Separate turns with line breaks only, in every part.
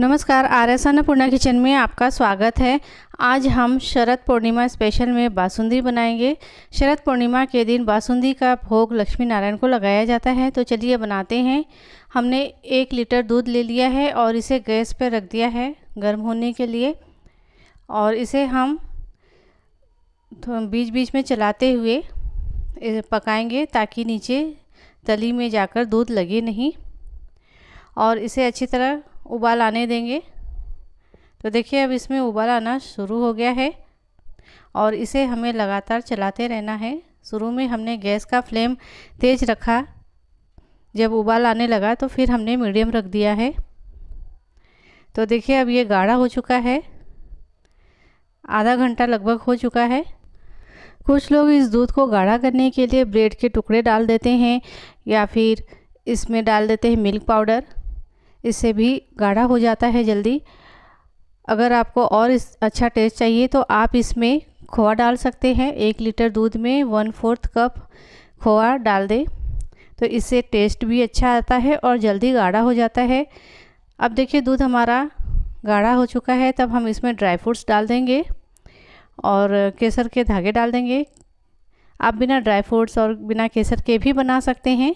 नमस्कार R S Annapurna kitchen में आपका स्वागत है आज हम शरद पूर्णिमा स्पेशल में बासुंदी बनाएंगे शरद पूर्णिमा के दिन बासुंदी का भोग लक्ष्मी नारायण को लगाया जाता है तो चलिए बनाते हैं हमने एक लीटर दूध ले लिया है और इसे गैस पर रख दिया है गर्म होने के लिए और इसे हम बीच बीच में चलाते हुए पकाएंगे ताकि नीचे तली में जाकर दूध लगे नहीं और इसे अच्छी तरह उबाल आने देंगे तो देखिए अब इसमें उबाल आना शुरू हो गया है और इसे हमें लगातार चलाते रहना है शुरू में हमने गैस का फ्लेम तेज़ रखा जब उबाल आने लगा तो फिर हमने मीडियम रख दिया है तो देखिए अब ये गाढ़ा हो चुका है आधा घंटा लगभग हो चुका है कुछ लोग इस दूध को गाढ़ा करने के लिए ब्रेड के टुकड़े डाल देते हैं या फिर इसमें डाल देते हैं मिल्क पाउडर इससे भी गाढ़ा हो जाता है जल्दी अगर आपको और इस अच्छा टेस्ट चाहिए तो आप इसमें खोआ डाल सकते हैं एक लीटर दूध में वन फोर्थ कप खोआ डाल दें तो इससे टेस्ट भी अच्छा आता है और जल्दी गाढ़ा हो जाता है अब देखिए दूध हमारा गाढ़ा हो चुका है तब हम इसमें ड्राई फ्रूट्स डाल देंगे और केसर के धागे डाल देंगे आप बिना ड्राई फ्रूट्स और बिना केसर के भी बना सकते हैं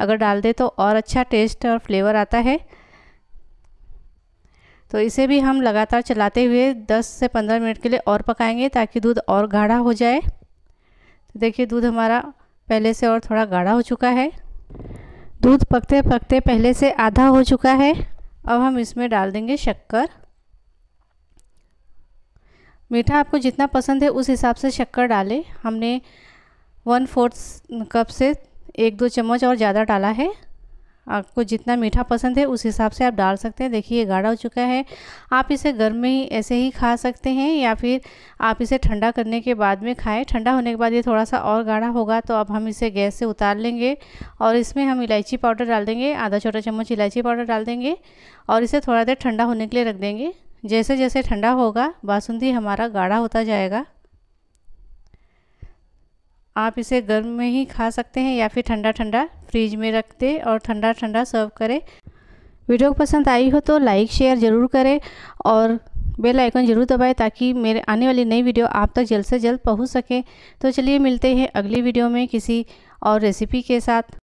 अगर डाल दें तो और अच्छा टेस्ट और फ्लेवर आता है तो इसे भी हम लगातार चलाते हुए 10 से 15 मिनट के लिए और पकाएंगे ताकि दूध और गाढ़ा हो जाए तो देखिए दूध हमारा पहले से और थोड़ा गाढ़ा हो चुका है दूध पकते पकते पहले से आधा हो चुका है अब हम इसमें डाल देंगे शक्कर मीठा आपको जितना पसंद है उस हिसाब से शक्कर डालें हमने वन फोर्थ कप से एक दो चम्मच और ज़्यादा डाला है आपको जितना मीठा पसंद है उस हिसाब से आप डाल सकते हैं देखिए ये गाढ़ा हो चुका है आप इसे गर्म में ही ऐसे ही खा सकते हैं या फिर आप इसे ठंडा करने के बाद में खाएं ठंडा होने के बाद ये थोड़ा सा और गाढ़ा होगा तो अब हम इसे गैस से उतार लेंगे और इसमें हम इलायची पाउडर डाल देंगे आधा छोटा चम्मच इलायची पाउडर डाल देंगे और इसे थोड़ा देर ठंडा होने के लिए रख देंगे जैसे जैसे ठंडा होगा बासुंदी हमारा गाढ़ा होता जाएगा आप इसे गर्म में ही खा सकते हैं या फिर ठंडा ठंडा फ्रिज में रख दे और ठंडा ठंडा सर्व करें वीडियो पसंद आई हो तो लाइक शेयर ज़रूर करें और बेल आइकन ज़रूर दबाएं ताकि मेरे आने वाली नई वीडियो आप तक जल्द से जल्द पहुंच सके तो चलिए मिलते हैं अगली वीडियो में किसी और रेसिपी के साथ